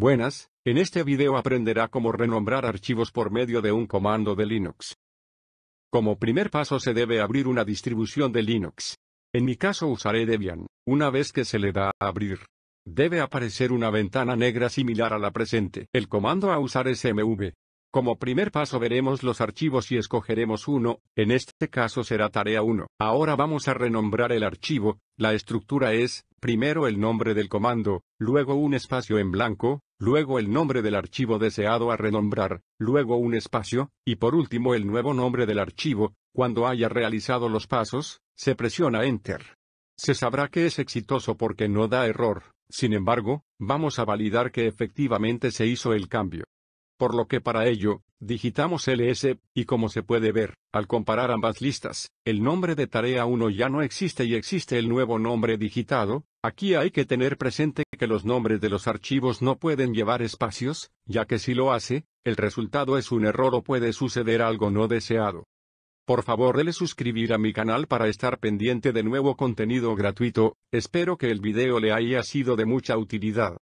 Buenas, en este video aprenderá cómo renombrar archivos por medio de un comando de Linux. Como primer paso se debe abrir una distribución de Linux. En mi caso usaré Debian. Una vez que se le da a abrir, debe aparecer una ventana negra similar a la presente. El comando a usar es mv. Como primer paso veremos los archivos y escogeremos uno, en este caso será tarea 1. Ahora vamos a renombrar el archivo, la estructura es, primero el nombre del comando, luego un espacio en blanco, luego el nombre del archivo deseado a renombrar, luego un espacio, y por último el nuevo nombre del archivo, cuando haya realizado los pasos, se presiona Enter. Se sabrá que es exitoso porque no da error, sin embargo, vamos a validar que efectivamente se hizo el cambio. Por lo que para ello, digitamos ls, y como se puede ver, al comparar ambas listas, el nombre de tarea 1 ya no existe y existe el nuevo nombre digitado, Aquí hay que tener presente que los nombres de los archivos no pueden llevar espacios, ya que si lo hace, el resultado es un error o puede suceder algo no deseado. Por favor dele suscribir a mi canal para estar pendiente de nuevo contenido gratuito, espero que el video le haya sido de mucha utilidad.